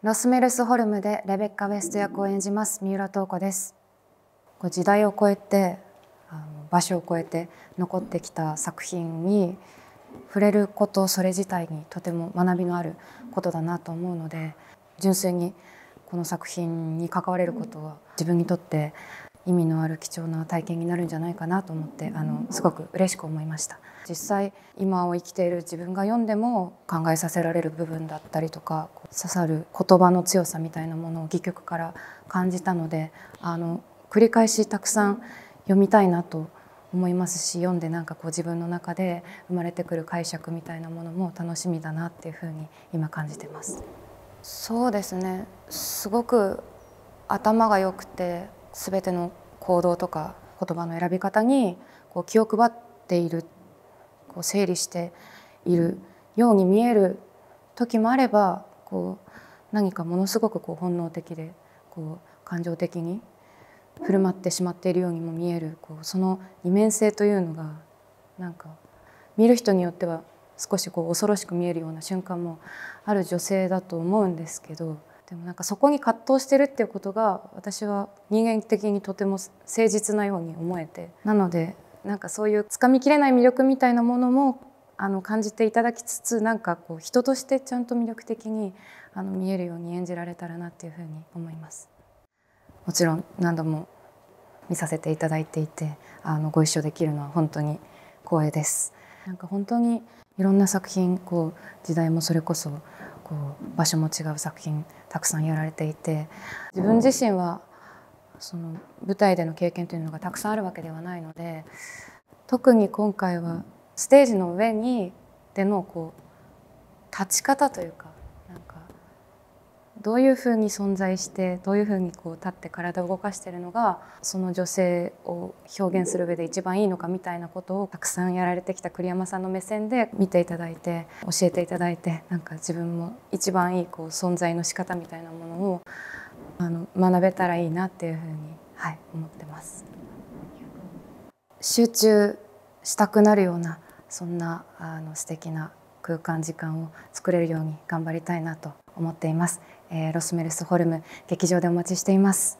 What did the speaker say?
ロスメルスホルムでレベッカ・ウェスト役を演じます三浦透子です時代を超えて場所を超えて残ってきた作品に触れることそれ自体にとても学びのあることだなと思うので純粋にこの作品に関われることは自分にとって意味のある貴重な体験になるんじゃないかなと思ってあのすごく嬉しく思いました実際今を生きている自分が読んでも考えさせられる部分だったりとか刺さる言葉の強さみたいなものを戯曲から感じたのであの繰り返したくさん読みたいなと思いますし読んでなんかこう自分の中で生まれてくる解釈みたいなものも楽しみだなっていうふうに今感じてます。そうですねすごく頭が良くて全ての行動とか言葉の選び方にこう気を配っているこう整理しているように見える時もあればこう何かものすごくこう本能的でこう感情的に振る舞ってしまっているようにも見えるこうその二面性というのがなんか見る人によっては少しこう恐ろしく見えるような瞬間もある女性だと思うんですけどでもなんかそこに葛藤してるっていうことが私は人間的にとても誠実なように思えてなのでなんかそういうつかみきれない魅力みたいなものもあの感じていただきつつなんかこう人としてちゃんと魅力的にあの見えるように演じられたらなっていうふうに思います。もちろん何度も見させていただいていてあのご一緒できるのは本当に光栄です。なんか本当にいろんな作品こう時代もそれこそこう場所も違う作品たくさんやられていて自分自身はその舞台での経験というのがたくさんあるわけではないので特に今回はステージの上にでのこう立ち方というかどういうふうに存在してどういうふうにこう立って体を動かしてるのがその女性を表現する上で一番いいのかみたいなことをたくさんやられてきた栗山さんの目線で見ていただいて教えていただいてなんか自分も一番いいこう存在の仕方みたいなものをあの学べたらいいなっていうふうに、はい、思ってます。集中したくなるようなそんなあの素敵な空間時間を作れるように頑張りたいなと思っています、えー、ロスメルスホルム劇場でお待ちしています